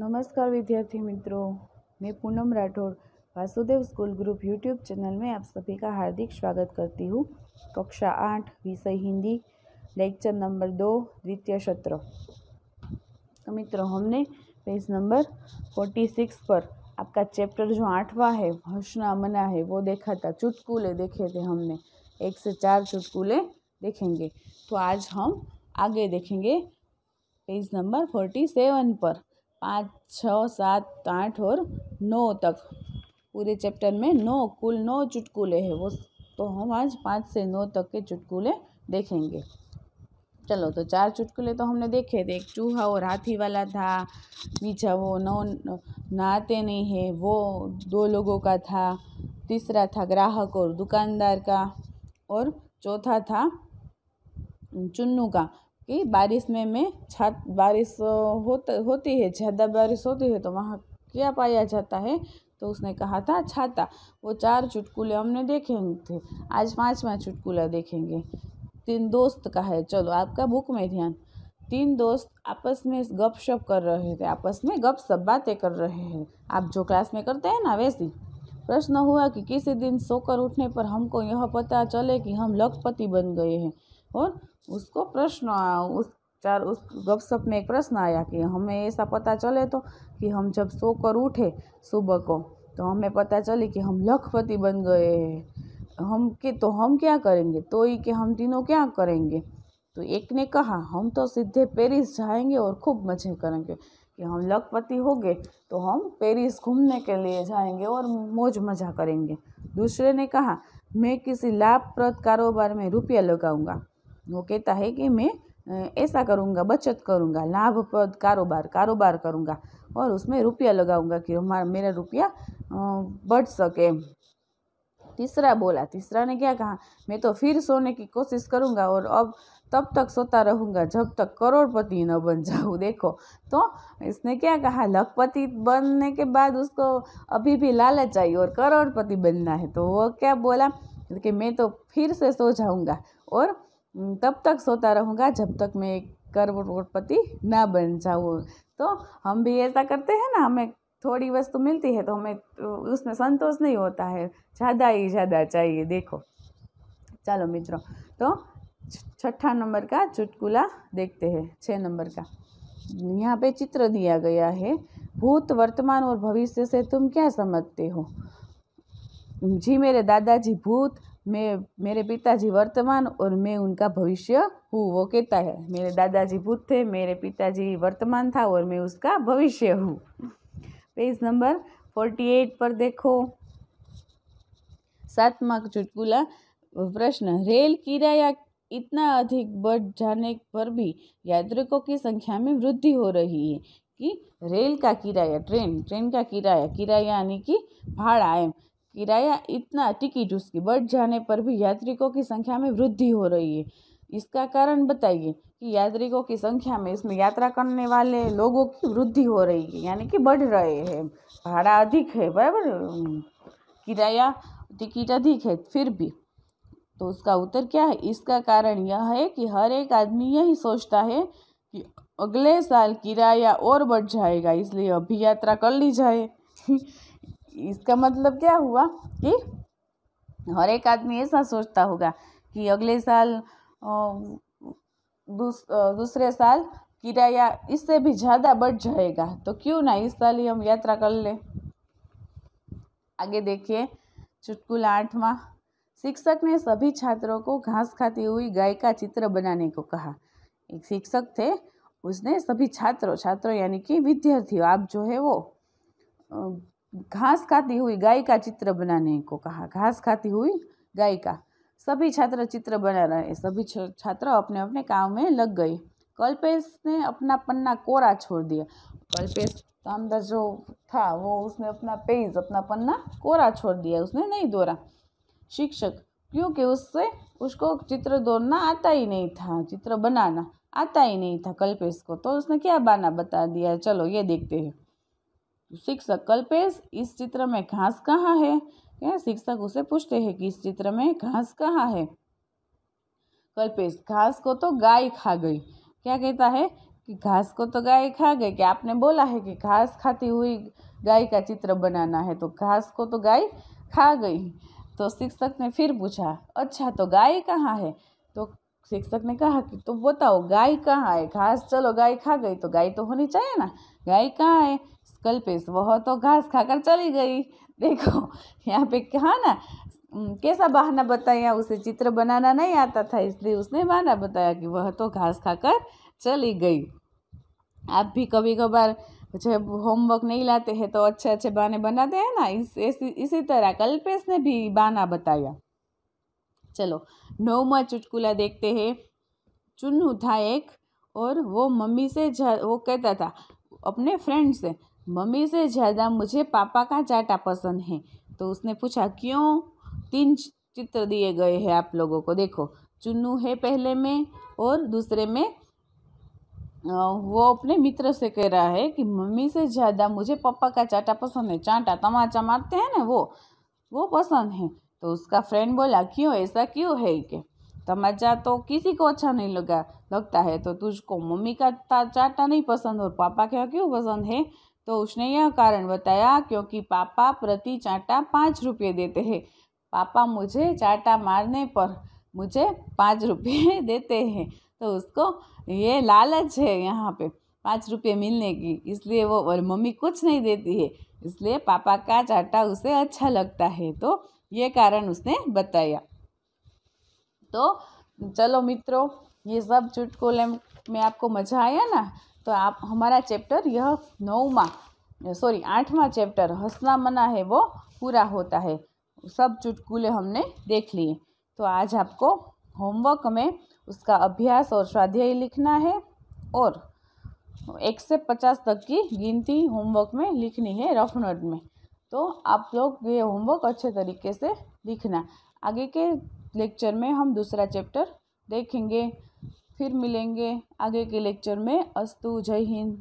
नमस्कार विद्यार्थी मित्रों मैं Poonam Rathore Vasudev school group YouTube channel में आप सभी का हार्दिक स्वागत करती हूँ कक्षा आठ विषय हिंदी लेक्चर नंबर दो द्वितीय सत्र तो मित्रों हमने पेज नंबर फोर्टी सिक्स पर आपका चैप्टर जो आठवां है हंसना मना है वो देखा था चुटकुले देखे थे हमने एक से चार चुटकुले देखेंगे तो आज हम आगे देखेंगे पेज नंबर फोर्टी सेवन पर पाँच छः सात आठ और नौ तक पूरे चैप्टर में नौ कुल नौ चुटकुले हैं वो तो हम आज पाँच से नौ तक के चुटकुले देखेंगे चलो तो चार चुटकुले तो हमने देखे थे एक चूहा और हाथी वाला था नीचा वो नौ नहाते नहीं है वो दो लोगों का था तीसरा था ग्राहक और दुकानदार का और चौथा था चुन्नू का कि बारिश में मैं छत बारिश होता होती है ज़्यादा बारिश होती है तो वहाँ क्या पाया जाता है तो उसने कहा था छाता वो चार चुटकुले हमने देखे थे आज पाँचवा चुटकुला देखेंगे तीन दोस्त का है चलो आपका बुक में ध्यान तीन दोस्त आपस में गपशप कर रहे थे आपस में गप सब बातें कर रहे हैं आप जो क्लास में करते हैं ना वैसी प्रश्न हुआ कि किसी दिन सोकर उठने पर हमको यह पता चले कि हम लखपति बन गए हैं और उसको प्रश्न उस चार उस गपशप में एक प्रश्न आया कि हमें ऐसा पता चले तो कि हम जब सोकर उठे सुबह को तो हमें पता चले कि हम लखपति बन गए हैं हम के तो हम क्या करेंगे तो ही कि हम तीनों क्या करेंगे तो एक ने कहा हम तो सीधे पेरिस जाएंगे और खूब मजे करेंगे कि हम लखपति हो गए तो हम पेरिस घूमने के लिए जाएंगे और मौज मजा करेंगे दूसरे ने कहा मैं किसी लाभप्रद कारोबार में रुपया लगाऊंगा वो कहता है कि मैं ऐसा करूँगा बचत करूँगा लाभप्रद कारोबार कारोबार करूँगा और उसमें रुपया लगाऊँगा कि हमारा मेरा रुपया बढ़ सके तीसरा बोला तीसरा ने क्या कहा मैं तो फिर सोने की कोशिश करूँगा और अब तब तक सोता रहूँगा जब तक करोड़पति न बन जाऊँ देखो तो इसने क्या कहा लखपति बनने के बाद उसको अभी भी लालच आई और करोड़पति बनना है तो वो क्या बोला कि मैं तो फिर से सो जाऊँगा और हम्म, तब तक सोता रहूँगा जब तक मैं एक करोड़पति ना बन जाऊँ तो हम भी ऐसा करते हैं ना हमें थोड़ी वस्तु मिलती है तो हमें उसमें संतोष नहीं होता है ज़्यादा ही ज़्यादा चाहिए देखो चलो मित्रों तो छठा नंबर का चुटकुला देखते हैं छः नंबर का यहाँ पे चित्र दिया गया है भूत वर्तमान और भविष्य से तुम क्या समझते हो जी मेरे दादाजी भूत मैं मेरे पिताजी वर्तमान और मैं उनका भविष्य हूँ वो कहता है मेरे दादाजी भूत थे मेरे पिताजी वर्तमान था और मैं उसका भविष्य हूँ पेज नंबर फोर्टी एट पर देखो सातवा चुटकुला प्रश्न रेल किराया इतना अधिक बढ़ जाने पर भी यात्रिकों की संख्या में वृद्धि हो रही है कि रेल का किराया ट्रेन ट्रेन का किराया किराया यानी कि भाड़ा है किराया इतना टिकट उसकी बढ़ जाने पर भी यात्रिकों की संख्या में वृद्धि हो रही है इसका कारण बताइए कि यात्रिकों की संख्या में इसमें यात्रा करने वाले लोगों की वृद्धि हो रही है यानी कि बढ़ रहे हैं भाड़ा अधिक है बराबर किराया टिकट अधिक है फिर भी तो उसका उत्तर क्या है इसका कारण यह है कि हर एक आदमी यही सोचता है कि अगले साल किराया और बढ़ जाएगा इसलिए अभी यात्रा कर ली जाए इसका मतलब क्या हुआ कि हर एक आदमी ऐसा सोचता होगा कि अगले साल दूस, दूसरे साल किराया इससे भी ज़्यादा बढ़ जाएगा तो क्यों ना इस साल ही हम यात्रा कर लें आगे देखिए चुटकुला आठवां शिक्षक ने सभी छात्रों को घास खाती हुई गाय का चित्र बनाने को कहा एक शिक्षक थे उसने सभी छात्रों छात्रों यानी कि विद्यार्थियों आप जो है वो घास खाती हुई गाय का चित्र बनाने को कहा घास खाती हुई गाय का सभी छात्र चित्र बना रहे सभी छात्र अपने अपने काम में लग गए कल्पेश ने अपना पन्ना कोरा छोड़ दिया कल्पेश कामदार जो था वो उसने अपना पेज अपना पन्ना कोरा छोड़ दिया उसने नहीं दौरा शिक्षक क्योंकि उससे उसको चित्र दौड़ना आता ही नहीं था चित्र बनाना आता ही नहीं था कल्पेश को तो उसने क्या बाना बता दिया चलो ये देखते हैं शिक्षक कल्पेश इस चित्र में घास कहाँ है क्या शिक्षक उसे पूछते हैं कि इस चित्र में घास कहाँ है कल्पेश घास को तो गाय खा गई क्या कहता है कि घास को तो गाय खा गई कि आपने बोला है कि घास खाती हुई गाय का चित्र बनाना है तो घास को तो गाय खा गई तो शिक्षक ने फिर पूछा अच्छा तो गाय कहाँ है तो शिक्षक ने कहा कि तो बताओ गाय कहाँ है घास चलो गाय खा गई तो गाय तो होनी चाहिए ना गाय कहाँ है कल्पेश वह तो घास खाकर चली गई देखो यहाँ पे कहा ना कैसा बहाना बताया उसे चित्र बनाना नहीं आता था इसलिए उसने बहाना बताया कि वह तो घास खाकर चली गई आप भी कभी कभार जब होमवर्क नहीं लाते हैं तो अच्छे अच्छे बहाने बनाते हैं ना इस इसी तरह कल्पेश ने भी बहाना बताया चलो नौवा चुटकुला देखते हैं चुन्नू था एक और वो मम्मी से वो कहता था अपने फ्रेंड से मम्मी से ज़्यादा मुझे पापा का चाटा पसंद है तो उसने पूछा क्यों तीन चित्र दिए गए हैं आप लोगों को देखो चुन्नू है पहले में और दूसरे में वो अपने मित्र से कह रहा है कि मम्मी से ज़्यादा मुझे पापा का चाटा पसंद है चाटा तमाचा मारते हैं ना वो वो पसंद है तो उसका फ्रेंड बोला क्यों ऐसा क्यों है कि तमाचा तो किसी को अच्छा नहीं लगा लगता है तो तुझको मम्मी का चाटा नहीं पसंद और पापा का क्यों पसंद है तो उसने यह कारण बताया क्योंकि पापा प्रति चाटा पाँच रुपये देते हैं पापा मुझे चाटा मारने पर मुझे पाँच रुपये देते हैं तो उसको ये लालच है यहाँ पे पाँच रुपये मिलने की इसलिए वो और मम्मी कुछ नहीं देती है इसलिए पापा का चाटा उसे अच्छा लगता है तो ये कारण उसने बताया तो चलो मित्रों ये सब चुटकुले में आपको मज़ा आया ना तो आप हमारा चैप्टर यह नौवा सॉरी आठवां चैप्टर हंसना मना है वो पूरा होता है सब चुटकुले हमने देख लिए तो आज आपको होमवर्क में उसका अभ्यास और स्वाध्याय लिखना है और एक से पचास तक की गिनती होमवर्क में लिखनी है रफ नोट में तो आप लोग ये होमवर्क अच्छे तरीके से लिखना आगे के लेक्चर में हम दूसरा चैप्टर देखेंगे फिर मिलेंगे आगे के लेक्चर में अस्तु जय हिंद